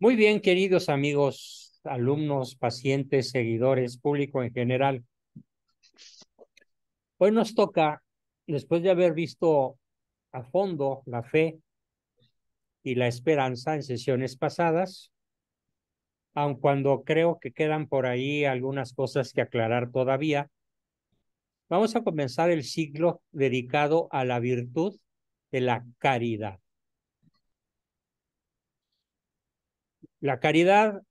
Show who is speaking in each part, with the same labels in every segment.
Speaker 1: Muy bien, queridos amigos, alumnos, pacientes, seguidores, público en general. Hoy nos toca, después de haber visto a fondo la fe y la esperanza en sesiones pasadas, aun cuando creo que quedan por ahí algunas cosas que aclarar todavía, vamos a comenzar el ciclo dedicado a la virtud de la caridad. La caridad,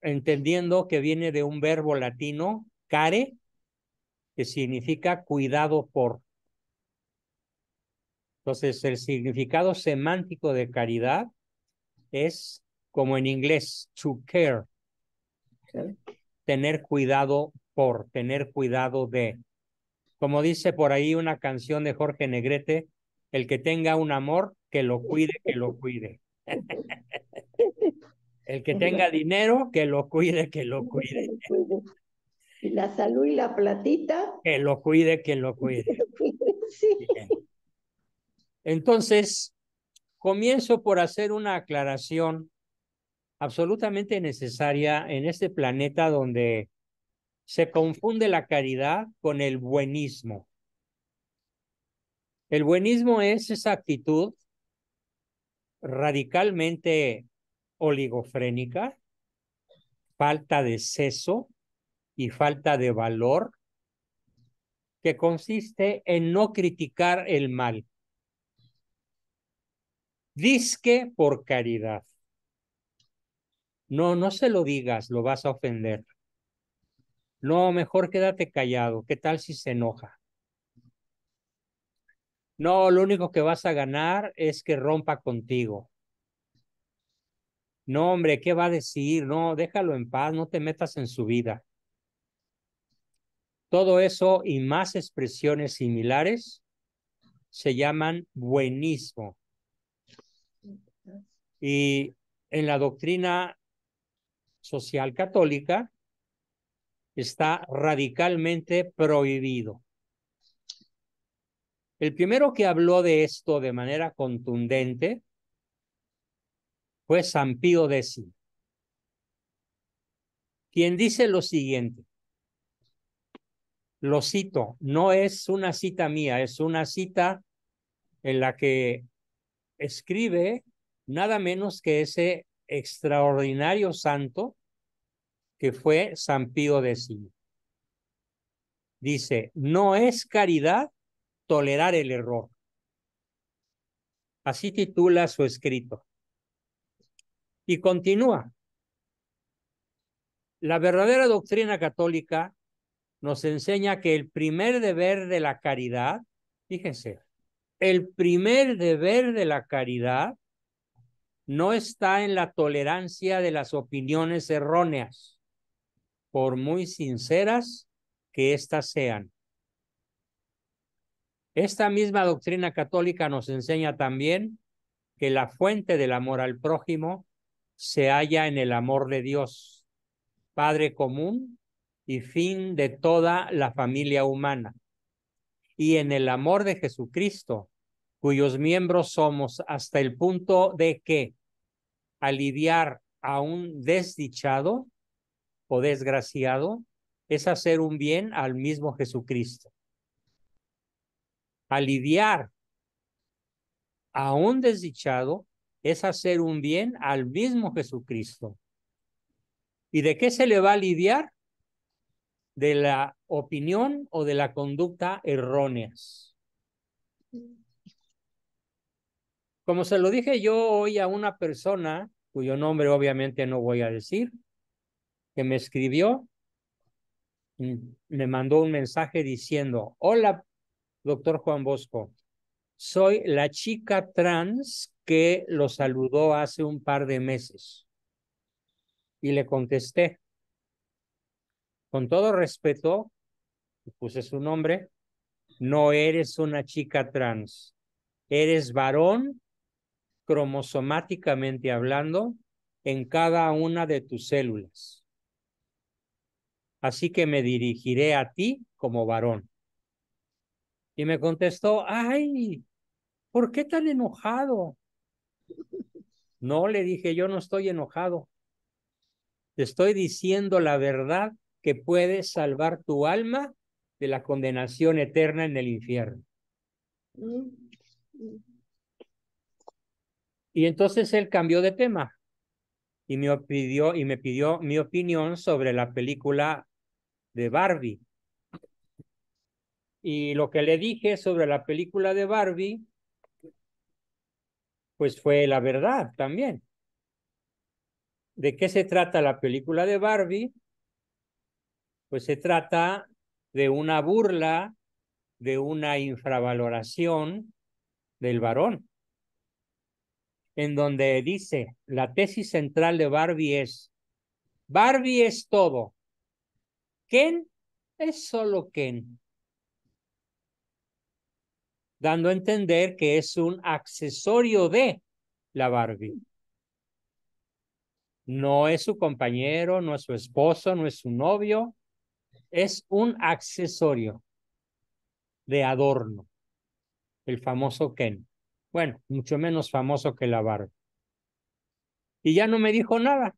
Speaker 1: entendiendo que viene de un verbo latino, care, que significa cuidado por. Entonces, el significado semántico de caridad es, como en inglés, to care, tener cuidado por, tener cuidado de. Como dice por ahí una canción de Jorge Negrete, el que tenga un amor, que lo cuide, que lo cuide. El que tenga dinero, que lo cuide, que lo cuide. la salud y la platita. Que lo cuide, que lo cuide. Entonces, comienzo por hacer una aclaración absolutamente necesaria en este planeta donde se confunde la caridad con el buenismo. El buenismo es esa actitud radicalmente oligofrénica, falta de seso y falta de valor, que consiste en no criticar el mal. Disque por caridad. No, no se lo digas, lo vas a ofender. No, mejor quédate callado. ¿Qué tal si se enoja? No, lo único que vas a ganar es que rompa contigo. No, hombre, ¿qué va a decir? No, déjalo en paz, no te metas en su vida. Todo eso y más expresiones similares se llaman buenismo. Y en la doctrina social católica está radicalmente prohibido. El primero que habló de esto de manera contundente fue San Pío X, quien dice lo siguiente, lo cito, no es una cita mía, es una cita en la que escribe nada menos que ese extraordinario santo que fue San Pío X. Dice, no es caridad tolerar el error. Así titula su escrito. Y continúa. La verdadera doctrina católica nos enseña que el primer deber de la caridad, fíjense, el primer deber de la caridad no está en la tolerancia de las opiniones erróneas, por muy sinceras que éstas sean. Esta misma doctrina católica nos enseña también que la fuente del amor al prójimo se halla en el amor de Dios, Padre común y fin de toda la familia humana, y en el amor de Jesucristo, cuyos miembros somos hasta el punto de que aliviar a un desdichado o desgraciado es hacer un bien al mismo Jesucristo. Aliviar a un desdichado es hacer un bien al mismo Jesucristo. ¿Y de qué se le va a lidiar? De la opinión o de la conducta erróneas. Como se lo dije yo hoy a una persona, cuyo nombre obviamente no voy a decir, que me escribió, mm, me mandó un mensaje diciendo, hola, doctor Juan Bosco, soy la chica trans que lo saludó hace un par de meses. Y le contesté, con todo respeto, puse su nombre, no eres una chica trans, eres varón cromosomáticamente hablando en cada una de tus células. Así que me dirigiré a ti como varón. Y me contestó, ay, ¿por qué tan enojado? No, le dije, yo no estoy enojado. Te estoy diciendo la verdad que puede salvar tu alma de la condenación eterna en el infierno. Y entonces él cambió de tema y me pidió, y me pidió mi opinión sobre la película de Barbie. Y lo que le dije sobre la película de Barbie pues fue la verdad también. ¿De qué se trata la película de Barbie? Pues se trata de una burla, de una infravaloración del varón, en donde dice, la tesis central de Barbie es, Barbie es todo, Ken es solo Ken dando a entender que es un accesorio de la Barbie. No es su compañero, no es su esposo, no es su novio, es un accesorio de adorno, el famoso Ken. Bueno, mucho menos famoso que la Barbie. Y ya no me dijo nada.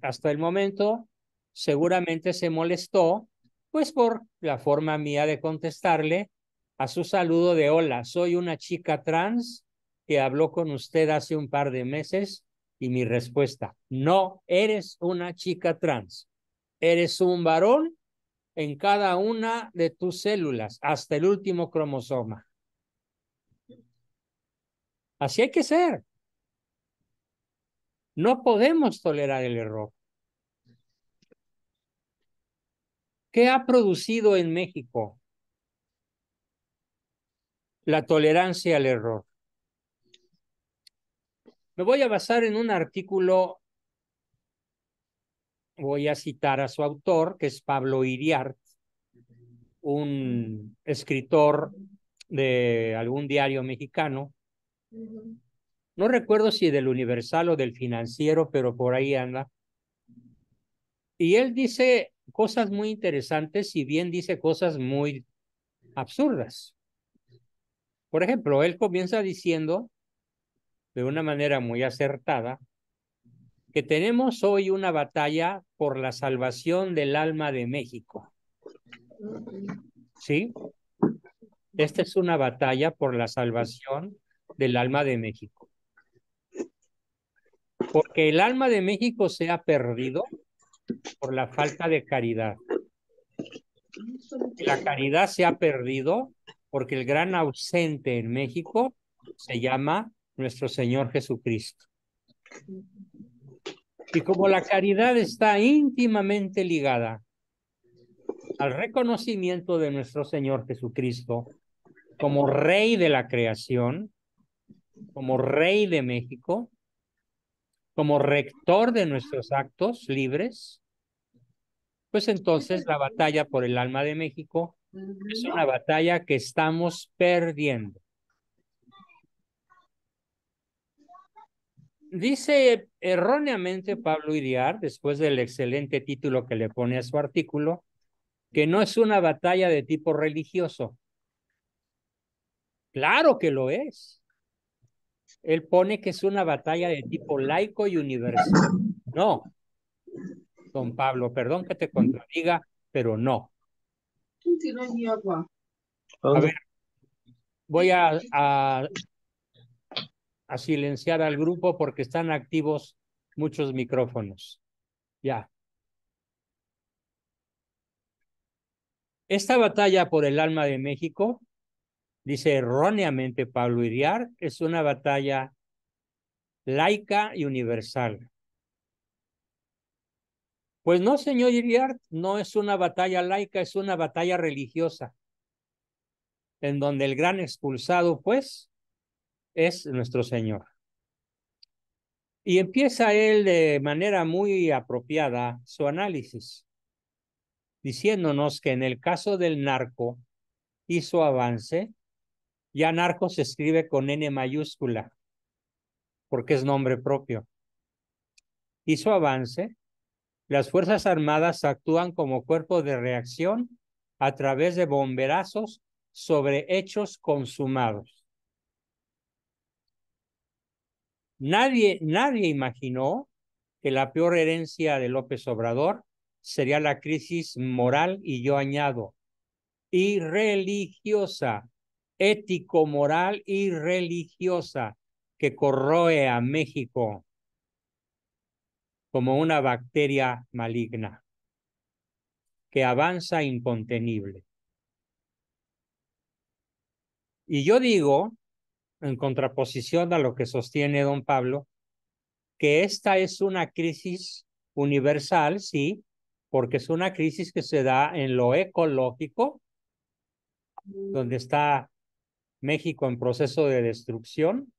Speaker 1: Hasta el momento seguramente se molestó, pues por la forma mía de contestarle a su saludo de hola, soy una chica trans que habló con usted hace un par de meses y mi respuesta, no eres una chica trans, eres un varón en cada una de tus células, hasta el último cromosoma. Así hay que ser. No podemos tolerar el error. ¿Qué ha producido en México la tolerancia al error. Me voy a basar en un artículo, voy a citar a su autor, que es Pablo Iriart, un escritor de algún diario mexicano. No recuerdo si del Universal o del Financiero, pero por ahí anda. Y él dice cosas muy interesantes, si bien dice cosas muy absurdas. Por ejemplo, él comienza diciendo, de una manera muy acertada, que tenemos hoy una batalla por la salvación del alma de México. ¿Sí? Esta es una batalla por la salvación del alma de México. Porque el alma de México se ha perdido por la falta de caridad. La caridad se ha perdido porque el gran ausente en México se llama nuestro Señor Jesucristo. Y como la caridad está íntimamente ligada al reconocimiento de nuestro Señor Jesucristo como Rey de la creación, como Rey de México, como rector de nuestros actos libres, pues entonces la batalla por el alma de México es una batalla que estamos perdiendo. Dice erróneamente Pablo Iriar, después del excelente título que le pone a su artículo, que no es una batalla de tipo religioso. Claro que lo es. Él pone que es una batalla de tipo laico y universal. No, don Pablo, perdón que te contradiga, pero no voy a, a, a silenciar al grupo porque están activos muchos micrófonos. Ya. Esta batalla por el alma de México, dice erróneamente Pablo Iriar, es una batalla laica y universal. Pues no, señor Iriart, no es una batalla laica, es una batalla religiosa, en donde el gran expulsado, pues, es nuestro Señor. Y empieza él de manera muy apropiada su análisis, diciéndonos que en el caso del narco hizo avance, ya narco se escribe con N mayúscula, porque es nombre propio. hizo avance las Fuerzas Armadas actúan como cuerpo de reacción a través de bomberazos sobre hechos consumados. Nadie, nadie imaginó que la peor herencia de López Obrador sería la crisis moral y yo añado, y religiosa, ético-moral y religiosa que corroe a México como una bacteria maligna que avanza incontenible. Y yo digo, en contraposición a lo que sostiene don Pablo, que esta es una crisis universal, sí, porque es una crisis que se da en lo ecológico, donde está México en proceso de destrucción,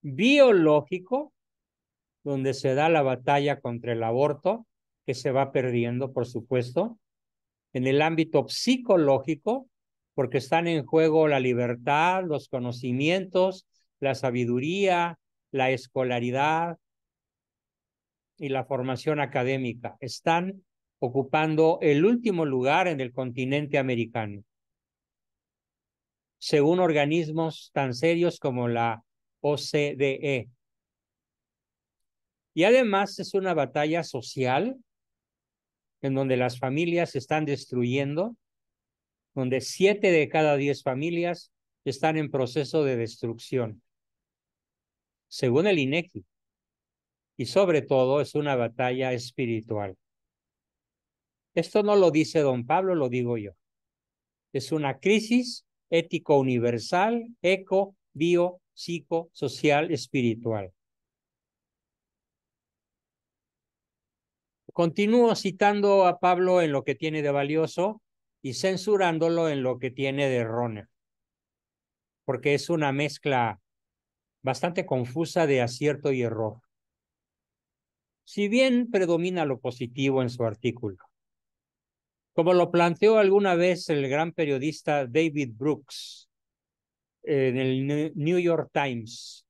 Speaker 1: biológico, donde se da la batalla contra el aborto, que se va perdiendo, por supuesto, en el ámbito psicológico, porque están en juego la libertad, los conocimientos, la sabiduría, la escolaridad y la formación académica. Están ocupando el último lugar en el continente americano, según organismos tan serios como la OCDE, y además es una batalla social en donde las familias se están destruyendo, donde siete de cada diez familias están en proceso de destrucción, según el INEGI. Y sobre todo es una batalla espiritual. Esto no lo dice don Pablo, lo digo yo. Es una crisis ético universal, eco, bio, psico, social, espiritual. Continúo citando a Pablo en lo que tiene de valioso y censurándolo en lo que tiene de erróneo, porque es una mezcla bastante confusa de acierto y error. Si bien predomina lo positivo en su artículo, como lo planteó alguna vez el gran periodista David Brooks en el New York Times,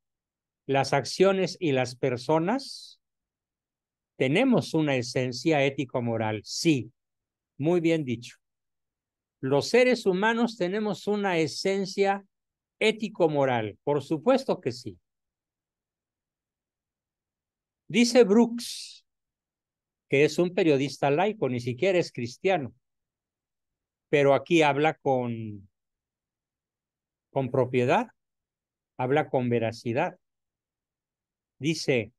Speaker 1: las acciones y las personas tenemos una esencia ético-moral, sí, muy bien dicho. Los seres humanos tenemos una esencia ético-moral, por supuesto que sí. Dice Brooks, que es un periodista laico, ni siquiera es cristiano, pero aquí habla con, con propiedad, habla con veracidad. Dice,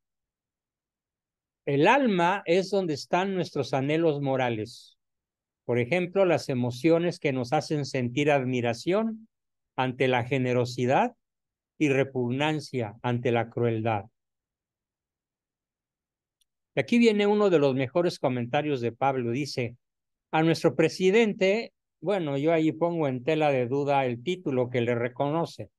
Speaker 1: el alma es donde están nuestros anhelos morales. Por ejemplo, las emociones que nos hacen sentir admiración ante la generosidad y repugnancia ante la crueldad. Y aquí viene uno de los mejores comentarios de Pablo. Dice, a nuestro presidente, bueno, yo ahí pongo en tela de duda el título que le reconoce.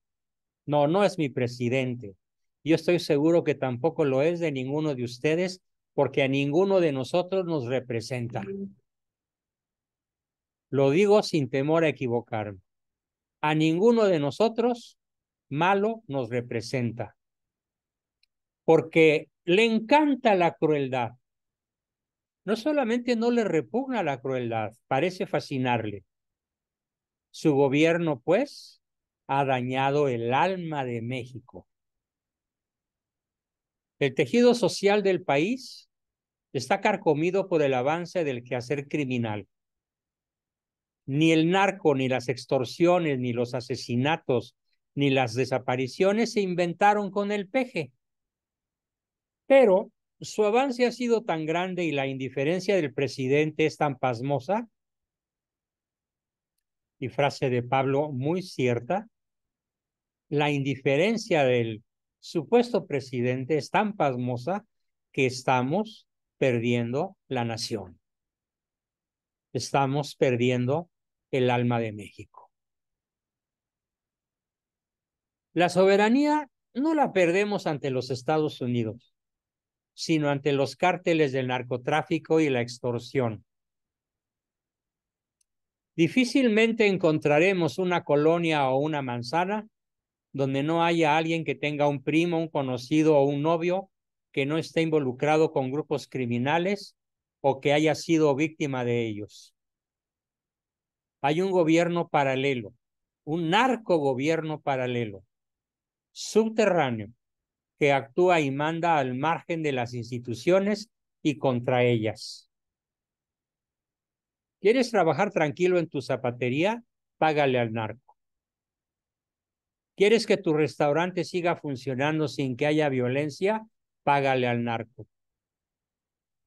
Speaker 1: No, no es mi presidente. Yo estoy seguro que tampoco lo es de ninguno de ustedes porque a ninguno de nosotros nos representa. Lo digo sin temor a equivocarme. A ninguno de nosotros malo nos representa, porque le encanta la crueldad. No solamente no le repugna la crueldad, parece fascinarle. Su gobierno, pues, ha dañado el alma de México. El tejido social del país está carcomido por el avance del quehacer criminal. Ni el narco, ni las extorsiones, ni los asesinatos, ni las desapariciones se inventaron con el peje. Pero su avance ha sido tan grande y la indiferencia del presidente es tan pasmosa, y frase de Pablo muy cierta, la indiferencia del supuesto presidente es tan pasmosa que estamos perdiendo la nación. Estamos perdiendo el alma de México. La soberanía no la perdemos ante los Estados Unidos, sino ante los cárteles del narcotráfico y la extorsión. Difícilmente encontraremos una colonia o una manzana donde no haya alguien que tenga un primo, un conocido o un novio que no esté involucrado con grupos criminales o que haya sido víctima de ellos. Hay un gobierno paralelo, un narcogobierno paralelo, subterráneo, que actúa y manda al margen de las instituciones y contra ellas. ¿Quieres trabajar tranquilo en tu zapatería? Págale al narco. ¿Quieres que tu restaurante siga funcionando sin que haya violencia? págale al narco.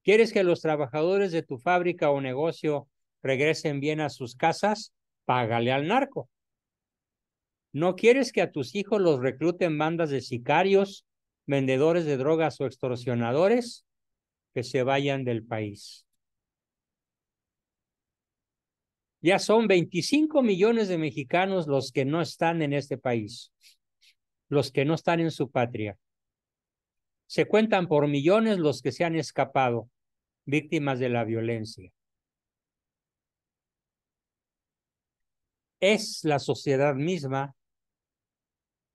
Speaker 1: ¿Quieres que los trabajadores de tu fábrica o negocio regresen bien a sus casas? Págale al narco. ¿No quieres que a tus hijos los recluten bandas de sicarios, vendedores de drogas o extorsionadores? Que se vayan del país. Ya son 25 millones de mexicanos los que no están en este país, los que no están en su patria. Se cuentan por millones los que se han escapado, víctimas de la violencia. Es la sociedad misma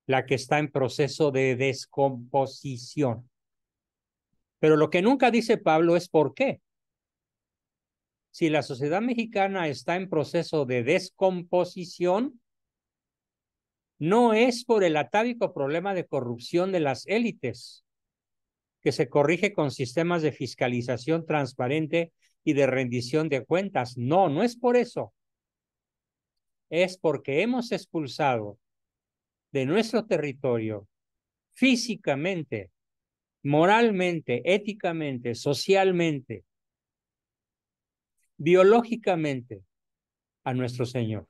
Speaker 1: la que está en proceso de descomposición. Pero lo que nunca dice Pablo es por qué. Si la sociedad mexicana está en proceso de descomposición, no es por el atávico problema de corrupción de las élites, se corrige con sistemas de fiscalización transparente y de rendición de cuentas. No, no es por eso. Es porque hemos expulsado de nuestro territorio físicamente, moralmente, éticamente, socialmente, biológicamente a nuestro Señor.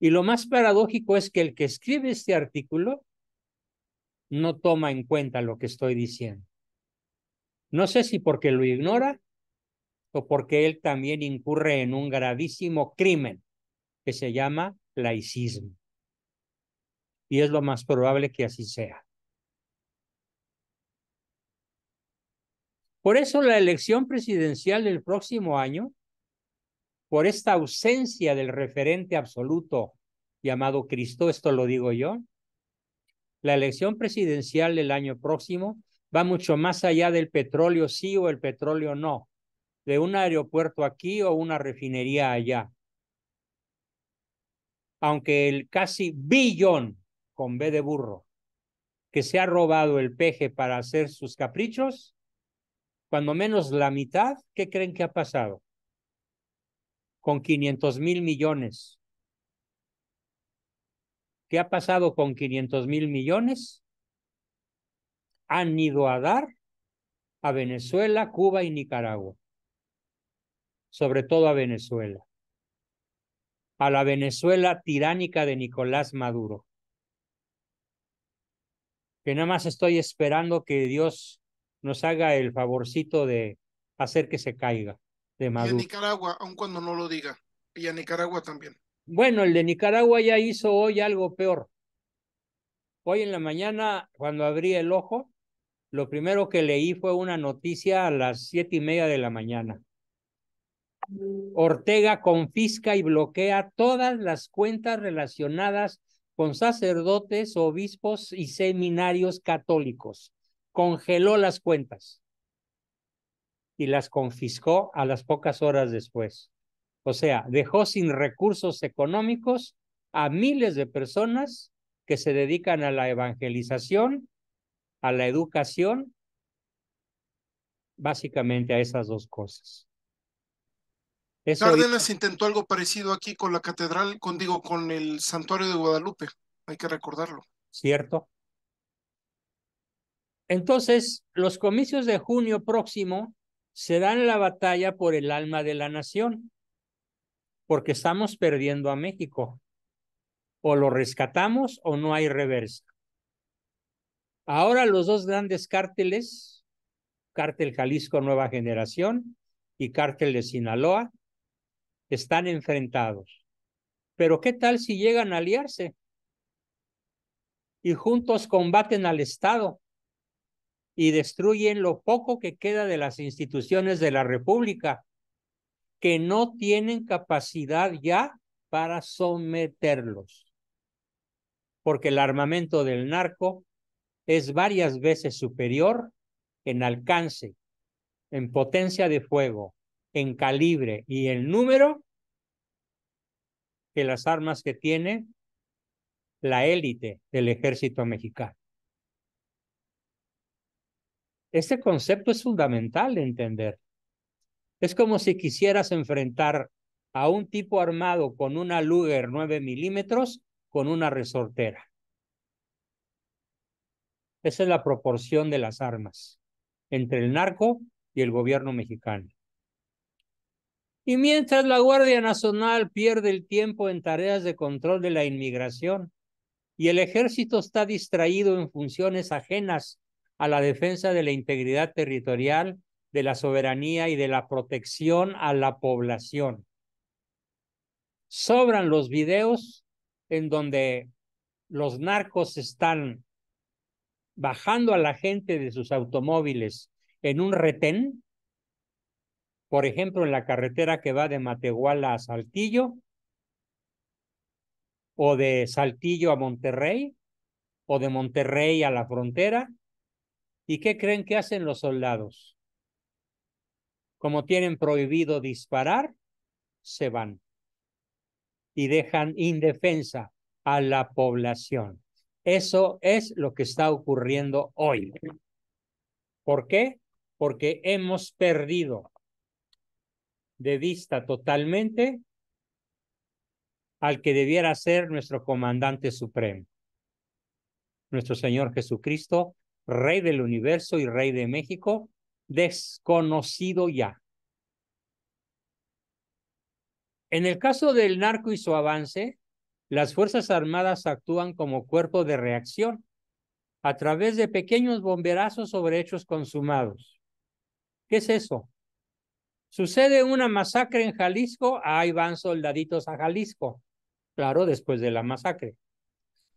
Speaker 1: Y lo más paradójico es que el que escribe este artículo no toma en cuenta lo que estoy diciendo. No sé si porque lo ignora o porque él también incurre en un gravísimo crimen que se llama laicismo. Y es lo más probable que así sea. Por eso la elección presidencial del próximo año, por esta ausencia del referente absoluto llamado Cristo, esto lo digo yo, la elección presidencial del año próximo va mucho más allá del petróleo sí o el petróleo no, de un aeropuerto aquí o una refinería allá. Aunque el casi billón, con B de burro, que se ha robado el peje para hacer sus caprichos, cuando menos la mitad, ¿qué creen que ha pasado? Con 500 mil millones ¿Qué ha pasado con 500 mil millones? Han ido a dar a Venezuela, Cuba y Nicaragua, sobre todo a Venezuela, a la Venezuela tiránica de Nicolás Maduro, que nada más estoy esperando que Dios nos haga el favorcito de hacer que se caiga de Maduro. Y a Nicaragua, aun cuando no lo diga, y a Nicaragua también. Bueno, el de Nicaragua ya hizo hoy algo peor. Hoy en la mañana, cuando abrí el ojo, lo primero que leí fue una noticia a las siete y media de la mañana. Ortega confisca y bloquea todas las cuentas relacionadas con sacerdotes, obispos y seminarios católicos. Congeló las cuentas y las confiscó a las pocas horas después. O sea, dejó sin recursos económicos a miles de personas que se dedican a la evangelización, a la educación, básicamente a esas dos cosas. Cárdenas intentó algo parecido aquí con la catedral, con digo, con el santuario de Guadalupe, hay que recordarlo. Cierto. Entonces, los comicios de junio próximo se dan la batalla por el alma de la nación porque estamos perdiendo a México. O lo rescatamos o no hay reversa. Ahora los dos grandes cárteles, cártel Jalisco Nueva Generación y cártel de Sinaloa, están enfrentados. Pero ¿qué tal si llegan a aliarse? Y juntos combaten al Estado y destruyen lo poco que queda de las instituciones de la República que no tienen capacidad ya para someterlos, porque el armamento del narco es varias veces superior en alcance, en potencia de fuego, en calibre y en número que las armas que tiene la élite del ejército mexicano. Este concepto es fundamental de entender. Es como si quisieras enfrentar a un tipo armado con una Luger 9 milímetros con una resortera. Esa es la proporción de las armas entre el narco y el gobierno mexicano. Y mientras la Guardia Nacional pierde el tiempo en tareas de control de la inmigración y el ejército está distraído en funciones ajenas a la defensa de la integridad territorial de la soberanía y de la protección a la población. Sobran los videos en donde los narcos están bajando a la gente de sus automóviles en un retén, por ejemplo, en la carretera que va de Matehuala a Saltillo, o de Saltillo a Monterrey, o de Monterrey a la frontera. ¿Y qué creen que hacen los soldados? Como tienen prohibido disparar, se van y dejan indefensa a la población. Eso es lo que está ocurriendo hoy. ¿Por qué? Porque hemos perdido de vista totalmente al que debiera ser nuestro comandante supremo, nuestro Señor Jesucristo, Rey del universo y Rey de México, desconocido ya. En el caso del narco y su avance, las Fuerzas Armadas actúan como cuerpo de reacción a través de pequeños bomberazos sobre hechos consumados. ¿Qué es eso? Sucede una masacre en Jalisco, ahí van soldaditos a Jalisco, claro, después de la masacre.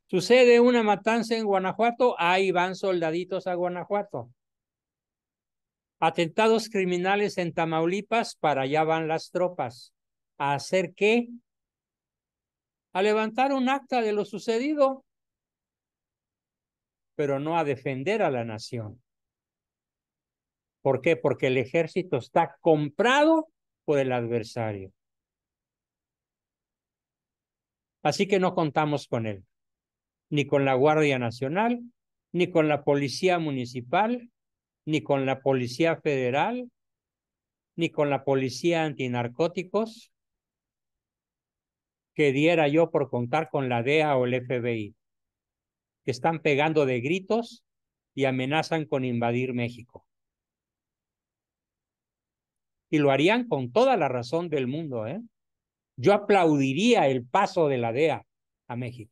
Speaker 1: Sucede una matanza en Guanajuato, ahí van soldaditos a Guanajuato. Atentados criminales en Tamaulipas, para allá van las tropas. ¿A hacer qué? A levantar un acta de lo sucedido, pero no a defender a la nación. ¿Por qué? Porque el ejército está comprado por el adversario. Así que no contamos con él, ni con la Guardia Nacional, ni con la Policía Municipal, ni con la Policía Federal, ni con la Policía Antinarcóticos, que diera yo por contar con la DEA o el FBI, que están pegando de gritos y amenazan con invadir México. Y lo harían con toda la razón del mundo. ¿eh? Yo aplaudiría el paso de la DEA a México.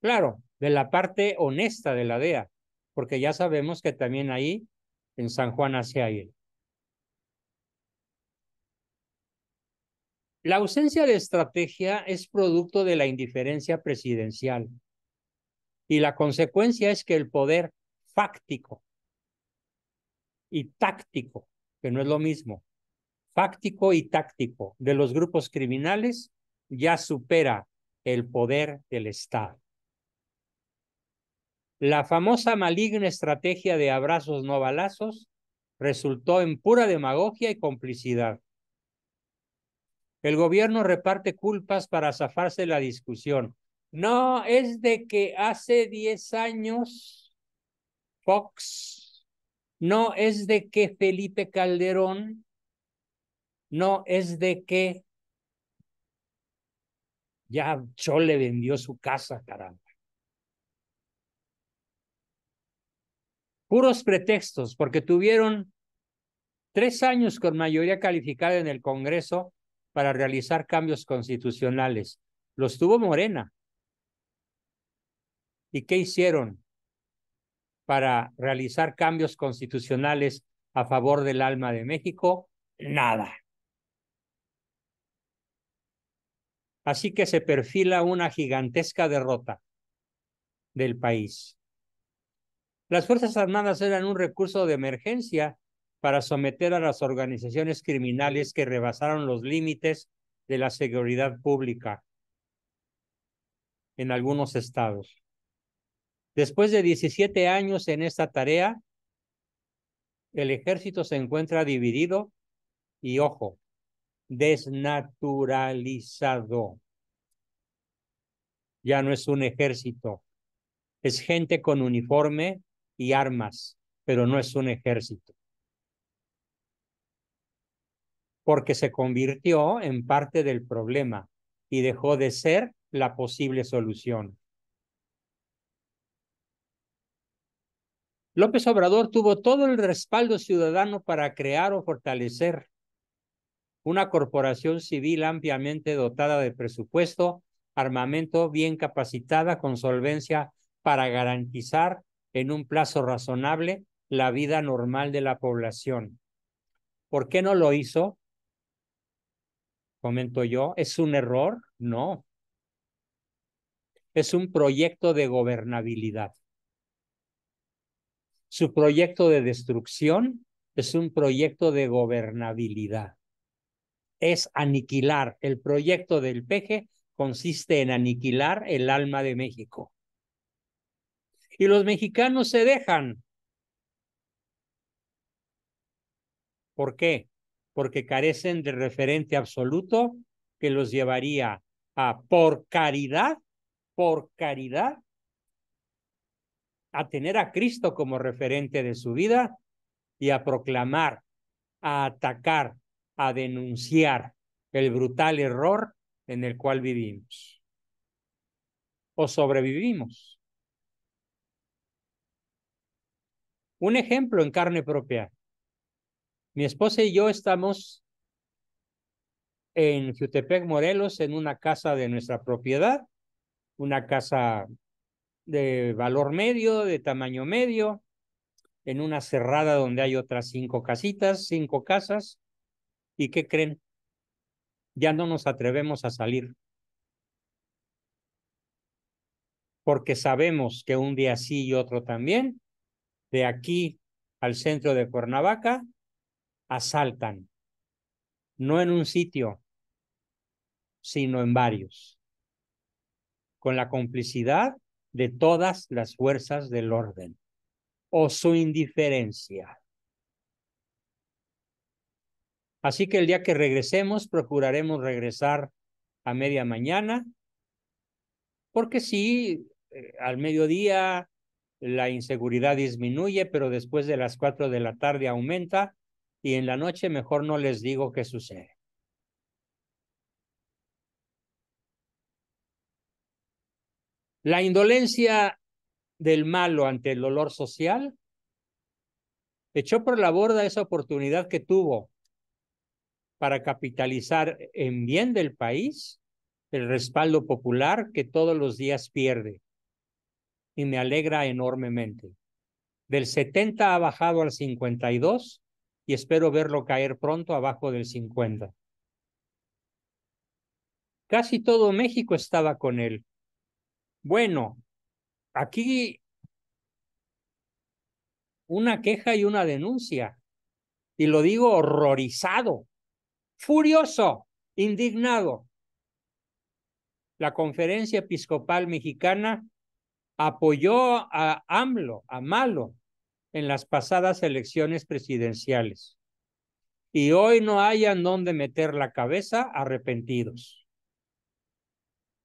Speaker 1: Claro, de la parte honesta de la DEA, porque ya sabemos que también ahí en San Juan hace aire. La ausencia de estrategia es producto de la indiferencia presidencial y la consecuencia es que el poder fáctico y táctico, que no es lo mismo, fáctico y táctico de los grupos criminales ya supera el poder del Estado. La famosa maligna estrategia de abrazos no balazos resultó en pura demagogia y complicidad. El gobierno reparte culpas para zafarse la discusión. No, es de que hace 10 años Fox, no es de que Felipe Calderón, no es de que ya Chole vendió su casa, carajo. Puros pretextos, porque tuvieron tres años con mayoría calificada en el Congreso para realizar cambios constitucionales. Los tuvo Morena. ¿Y qué hicieron para realizar cambios constitucionales a favor del alma de México? Nada. Así que se perfila una gigantesca derrota del país. Las Fuerzas Armadas eran un recurso de emergencia para someter a las organizaciones criminales que rebasaron los límites de la seguridad pública en algunos estados. Después de 17 años en esta tarea, el ejército se encuentra dividido y, ojo, desnaturalizado. Ya no es un ejército, es gente con uniforme y armas, pero no es un ejército. Porque se convirtió en parte del problema y dejó de ser la posible solución. López Obrador tuvo todo el respaldo ciudadano para crear o fortalecer una corporación civil ampliamente dotada de presupuesto, armamento, bien capacitada, con solvencia para garantizar en un plazo razonable la vida normal de la población. ¿Por qué no lo hizo? Comento yo, ¿es un error? No. Es un proyecto de gobernabilidad. Su proyecto de destrucción es un proyecto de gobernabilidad. Es aniquilar. El proyecto del peje consiste en aniquilar el alma de México y los mexicanos se dejan. ¿Por qué? Porque carecen de referente absoluto que los llevaría a por caridad, por caridad, a tener a Cristo como referente de su vida y a proclamar, a atacar, a denunciar el brutal error en el cual vivimos o sobrevivimos. Un ejemplo en carne propia. Mi esposa y yo estamos en Jutepec, Morelos, en una casa de nuestra propiedad, una casa de valor medio, de tamaño medio, en una cerrada donde hay otras cinco casitas, cinco casas. ¿Y qué creen? Ya no nos atrevemos a salir. Porque sabemos que un día sí y otro también de aquí al centro de Cuernavaca, asaltan. No en un sitio, sino en varios. Con la complicidad de todas las fuerzas del orden o su indiferencia. Así que el día que regresemos, procuraremos regresar a media mañana, porque si eh, al mediodía la inseguridad disminuye, pero después de las cuatro de la tarde aumenta y en la noche mejor no les digo qué sucede. La indolencia del malo ante el dolor social echó por la borda esa oportunidad que tuvo para capitalizar en bien del país el respaldo popular que todos los días pierde y me alegra enormemente. Del 70 ha bajado al 52 y espero verlo caer pronto abajo del 50. Casi todo México estaba con él. Bueno, aquí una queja y una denuncia. Y lo digo horrorizado, furioso, indignado. La conferencia episcopal mexicana apoyó a AMLO, a Malo, en las pasadas elecciones presidenciales. Y hoy no hayan dónde meter la cabeza arrepentidos.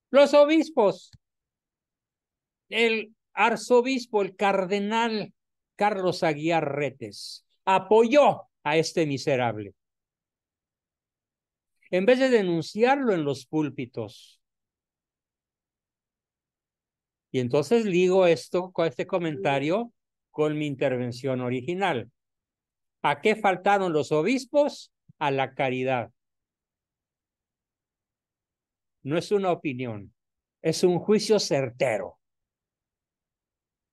Speaker 1: Los obispos, el arzobispo, el cardenal Carlos Aguiar Retes, apoyó a este miserable. En vez de denunciarlo en los púlpitos, y entonces ligo esto con este comentario con mi intervención original. ¿A qué faltaron los obispos? A la caridad. No es una opinión, es un juicio certero.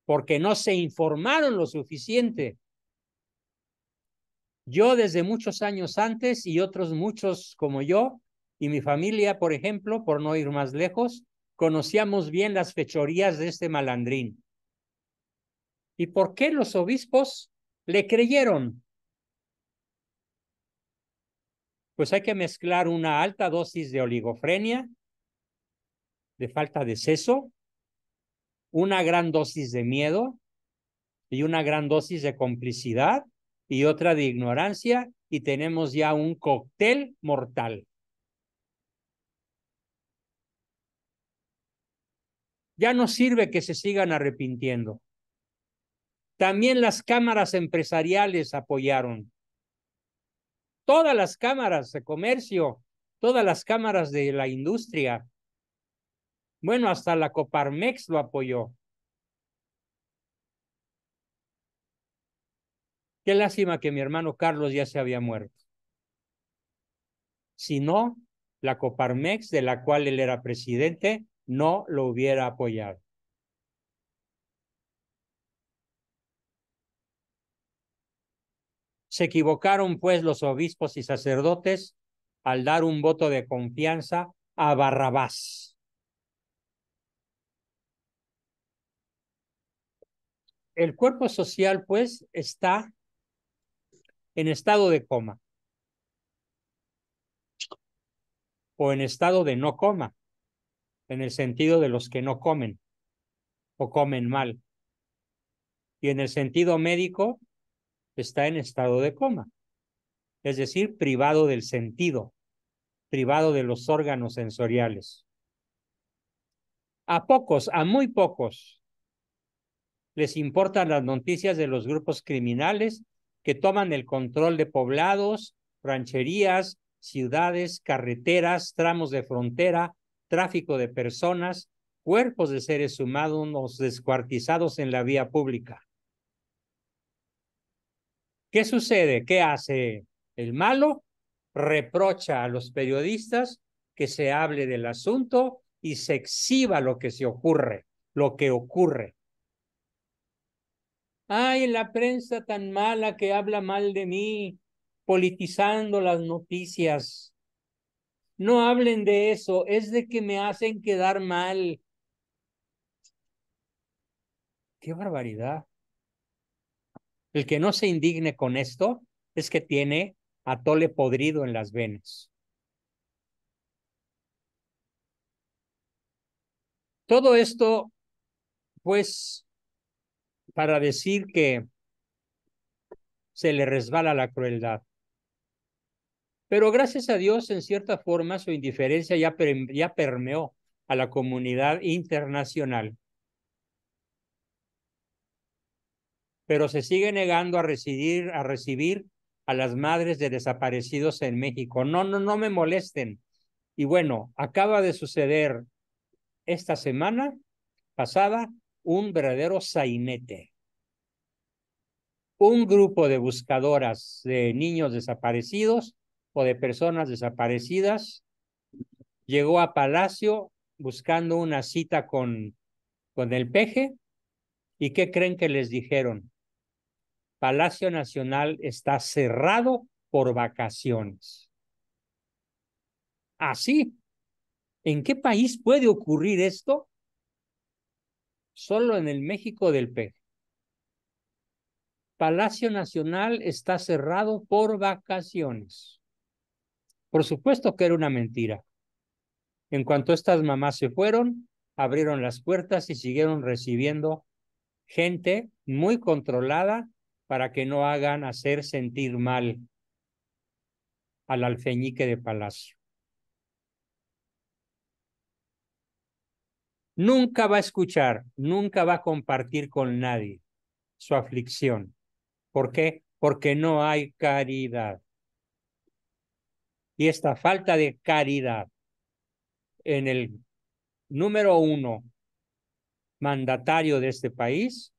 Speaker 1: Porque no se informaron lo suficiente. Yo desde muchos años antes y otros muchos como yo y mi familia, por ejemplo, por no ir más lejos, conocíamos bien las fechorías de este malandrín. ¿Y por qué los obispos le creyeron? Pues hay que mezclar una alta dosis de oligofrenia, de falta de seso, una gran dosis de miedo y una gran dosis de complicidad y otra de ignorancia y tenemos ya un cóctel mortal. Ya no sirve que se sigan arrepintiendo. También las cámaras empresariales apoyaron. Todas las cámaras de comercio, todas las cámaras de la industria. Bueno, hasta la Coparmex lo apoyó. Qué lástima que mi hermano Carlos ya se había muerto. Si no, la Coparmex, de la cual él era presidente, no lo hubiera apoyado. Se equivocaron pues los obispos y sacerdotes al dar un voto de confianza a Barrabás. El cuerpo social pues está en estado de coma o en estado de no coma en el sentido de los que no comen o comen mal. Y en el sentido médico, está en estado de coma, es decir, privado del sentido, privado de los órganos sensoriales. A pocos, a muy pocos, les importan las noticias de los grupos criminales que toman el control de poblados, rancherías, ciudades, carreteras, tramos de frontera, tráfico de personas, cuerpos de seres humanos descuartizados en la vía pública. ¿Qué sucede? ¿Qué hace el malo? Reprocha a los periodistas que se hable del asunto y se exhiba lo que se ocurre, lo que ocurre. Ay, la prensa tan mala que habla mal de mí, politizando las noticias. No hablen de eso, es de que me hacen quedar mal. Qué barbaridad. El que no se indigne con esto es que tiene atole podrido en las venas. Todo esto, pues, para decir que se le resbala la crueldad. Pero gracias a Dios, en cierta forma, su indiferencia ya, ya permeó a la comunidad internacional. Pero se sigue negando a recibir, a recibir a las madres de desaparecidos en México. No, no, no me molesten. Y bueno, acaba de suceder esta semana pasada un verdadero sainete. Un grupo de buscadoras de niños desaparecidos de personas desaparecidas, llegó a Palacio buscando una cita con, con el peje. ¿Y qué creen que les dijeron? Palacio Nacional está cerrado por vacaciones. Así. ¿En qué país puede ocurrir esto? Solo en el México del peje. Palacio Nacional está cerrado por vacaciones. Por supuesto que era una mentira. En cuanto estas mamás se fueron, abrieron las puertas y siguieron recibiendo gente muy controlada para que no hagan hacer sentir mal al alfeñique de palacio. Nunca va a escuchar, nunca va a compartir con nadie su aflicción. ¿Por qué? Porque no hay caridad y esta falta de caridad en el número uno mandatario de este país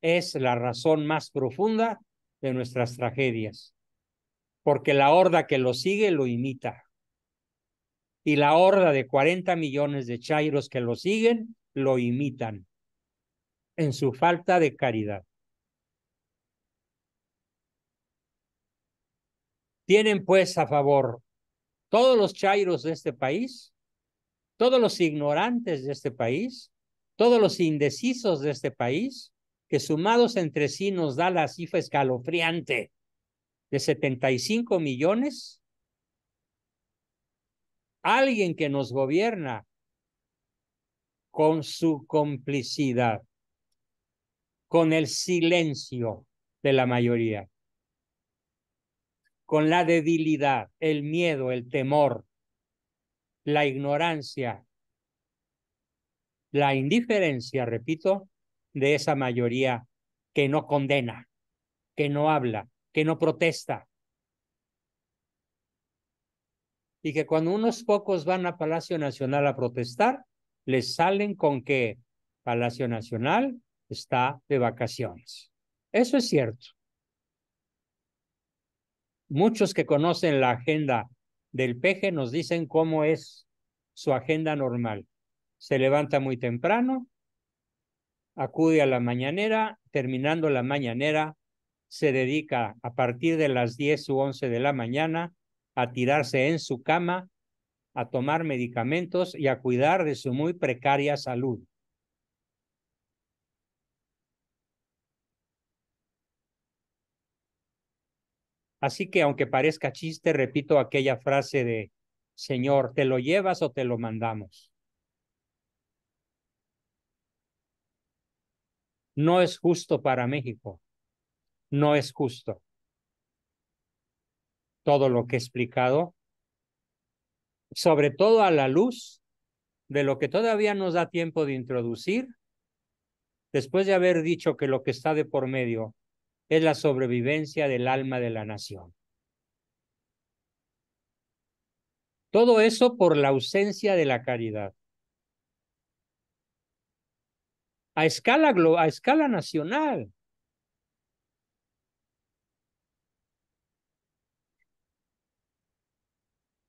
Speaker 1: es la razón más profunda de nuestras tragedias, porque la horda que lo sigue lo imita. Y la horda de 40 millones de chairos que lo siguen lo imitan en su falta de caridad. Tienen pues a favor todos los chairos de este país, todos los ignorantes de este país, todos los indecisos de este país, que sumados entre sí nos da la cifra escalofriante de 75 millones, alguien que nos gobierna con su complicidad, con el silencio de la mayoría con la debilidad, el miedo, el temor, la ignorancia, la indiferencia, repito, de esa mayoría que no condena, que no habla, que no protesta. Y que cuando unos pocos van a Palacio Nacional a protestar, les salen con que Palacio Nacional está de vacaciones. Eso es cierto. Muchos que conocen la agenda del peje nos dicen cómo es su agenda normal. Se levanta muy temprano, acude a la mañanera, terminando la mañanera, se dedica a partir de las 10 u 11 de la mañana a tirarse en su cama, a tomar medicamentos y a cuidar de su muy precaria salud. Así que aunque parezca chiste, repito aquella frase de, Señor, ¿te lo llevas o te lo mandamos? No es justo para México. No es justo. Todo lo que he explicado, sobre todo a la luz de lo que todavía nos da tiempo de introducir, después de haber dicho que lo que está de por medio es la sobrevivencia del alma de la nación. Todo eso por la ausencia de la caridad. A escala, a escala nacional.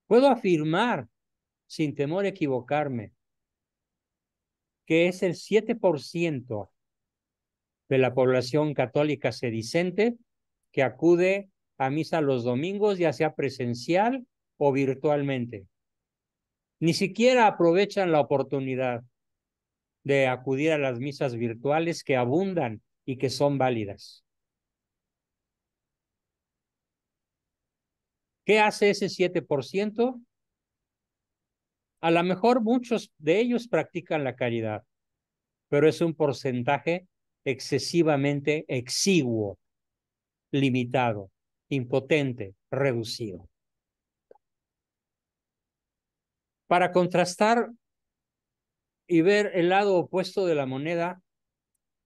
Speaker 1: Puedo afirmar, sin temor a equivocarme, que es el 7% de la población católica sedicente que acude a misa los domingos, ya sea presencial o virtualmente. Ni siquiera aprovechan la oportunidad de acudir a las misas virtuales que abundan y que son válidas. ¿Qué hace ese 7%? A lo mejor muchos de ellos practican la caridad, pero es un porcentaje excesivamente exiguo, limitado, impotente, reducido. Para contrastar y ver el lado opuesto de la moneda,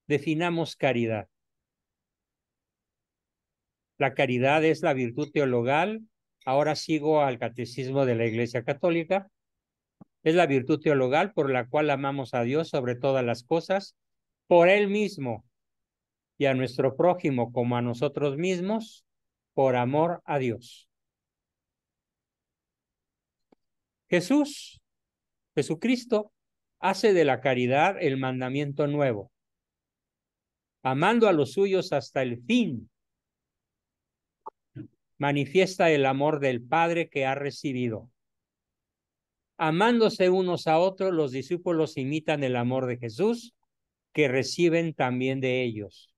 Speaker 1: definamos caridad. La caridad es la virtud teologal. Ahora sigo al catecismo de la Iglesia Católica. Es la virtud teologal por la cual amamos a Dios sobre todas las cosas por Él mismo y a nuestro prójimo como a nosotros mismos, por amor a Dios. Jesús, Jesucristo, hace de la caridad el mandamiento nuevo, amando a los suyos hasta el fin. Manifiesta el amor del Padre que ha recibido. Amándose unos a otros, los discípulos imitan el amor de Jesús que reciben también de ellos.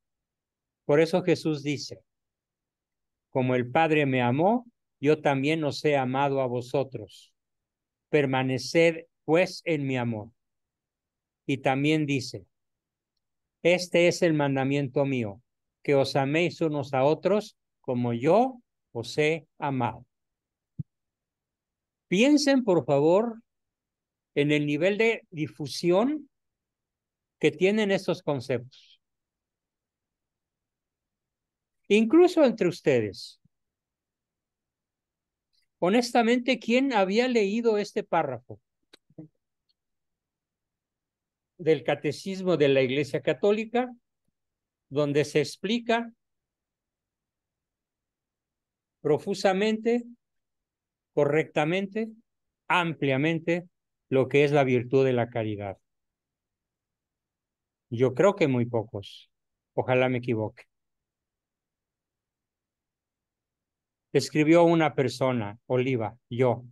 Speaker 1: Por eso Jesús dice, como el Padre me amó, yo también os he amado a vosotros. Permaneced pues en mi amor. Y también dice, este es el mandamiento mío, que os améis unos a otros como yo os he amado. Piensen, por favor, en el nivel de difusión que tienen estos conceptos. Incluso entre ustedes. Honestamente, ¿quién había leído este párrafo del Catecismo de la Iglesia Católica, donde se explica profusamente, correctamente, ampliamente lo que es la virtud de la caridad? Yo creo que muy pocos. Ojalá me equivoque. Escribió una persona, Oliva, yo.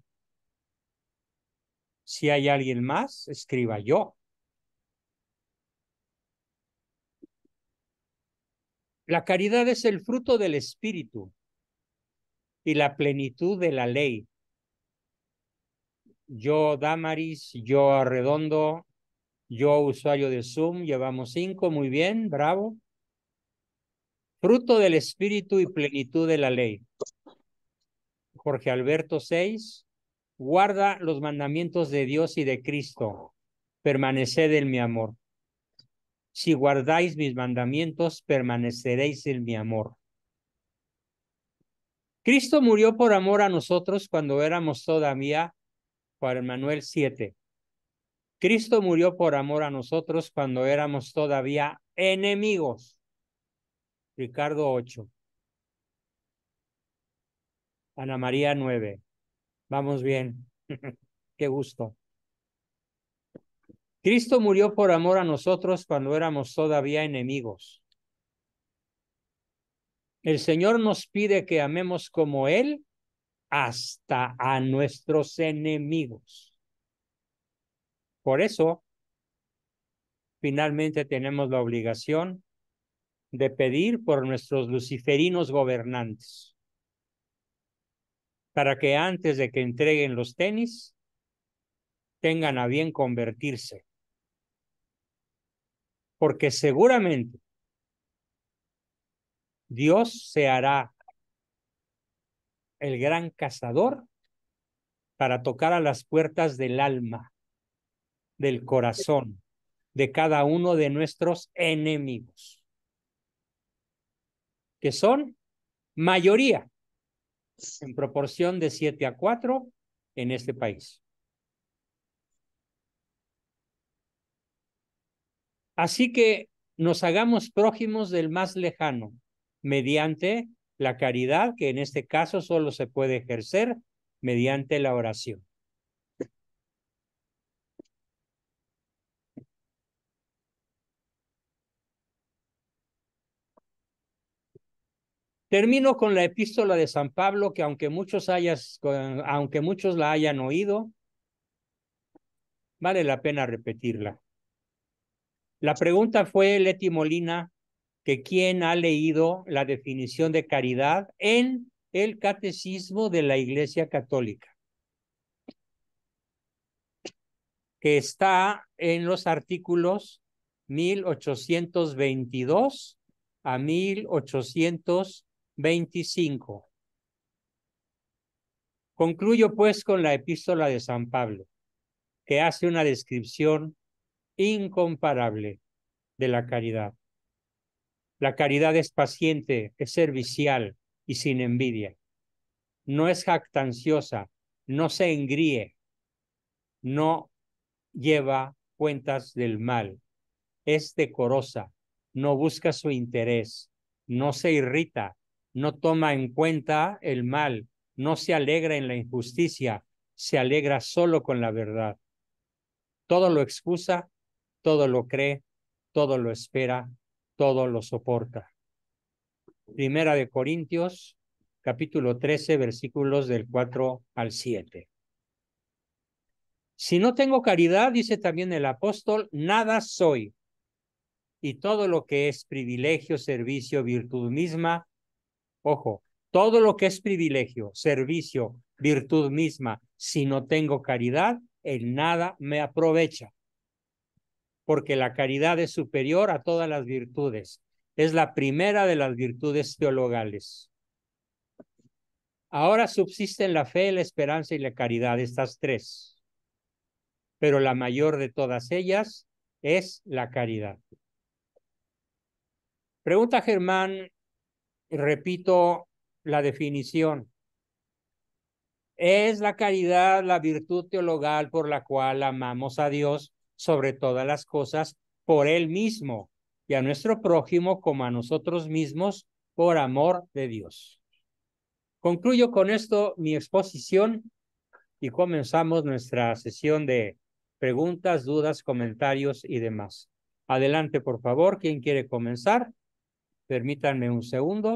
Speaker 1: Si hay alguien más, escriba yo. La caridad es el fruto del Espíritu y la plenitud de la ley. Yo, Damaris, yo, Arredondo, yo, usuario de Zoom, llevamos cinco. Muy bien, bravo. Fruto del Espíritu y plenitud de la ley. Jorge Alberto, seis. Guarda los mandamientos de Dios y de Cristo. Permaneced en mi amor. Si guardáis mis mandamientos, permaneceréis en mi amor. Cristo murió por amor a nosotros cuando éramos todavía, Juan Manuel 7. Cristo murió por amor a nosotros cuando éramos todavía enemigos. Ricardo 8. Ana María 9. Vamos bien. Qué gusto. Cristo murió por amor a nosotros cuando éramos todavía enemigos. El Señor nos pide que amemos como Él hasta a nuestros enemigos. Por eso, finalmente tenemos la obligación de pedir por nuestros luciferinos gobernantes, para que antes de que entreguen los tenis, tengan a bien convertirse. Porque seguramente Dios se hará el gran cazador para tocar a las puertas del alma del corazón de cada uno de nuestros enemigos, que son mayoría en proporción de siete a cuatro en este país. Así que nos hagamos prójimos del más lejano mediante la caridad, que en este caso solo se puede ejercer mediante la oración. Termino con la epístola de San Pablo, que aunque muchos, aunque muchos la hayan oído, vale la pena repetirla. La pregunta fue, Leti Molina, que quién ha leído la definición de caridad en el Catecismo de la Iglesia Católica, que está en los artículos 1822 a 1822. 25. Concluyo pues con la epístola de San Pablo, que hace una descripción incomparable de la caridad. La caridad es paciente, es servicial y sin envidia. No es jactanciosa, no se engríe, no lleva cuentas del mal, es decorosa, no busca su interés, no se irrita, no toma en cuenta el mal, no se alegra en la injusticia, se alegra solo con la verdad. Todo lo excusa, todo lo cree, todo lo espera, todo lo soporta. Primera de Corintios, capítulo 13, versículos del 4 al 7. Si no tengo caridad, dice también el apóstol, nada soy. Y todo lo que es privilegio, servicio, virtud misma, Ojo, todo lo que es privilegio, servicio, virtud misma, si no tengo caridad, en nada me aprovecha. Porque la caridad es superior a todas las virtudes. Es la primera de las virtudes teologales. Ahora subsisten la fe, la esperanza y la caridad, estas tres. Pero la mayor de todas ellas es la caridad. Pregunta Germán repito la definición. Es la caridad, la virtud teologal por la cual amamos a Dios sobre todas las cosas por Él mismo y a nuestro prójimo como a nosotros mismos por amor de Dios. Concluyo con esto mi exposición y comenzamos nuestra sesión de preguntas, dudas, comentarios y demás. Adelante, por favor, ¿quién quiere comenzar? Permítanme un segundo.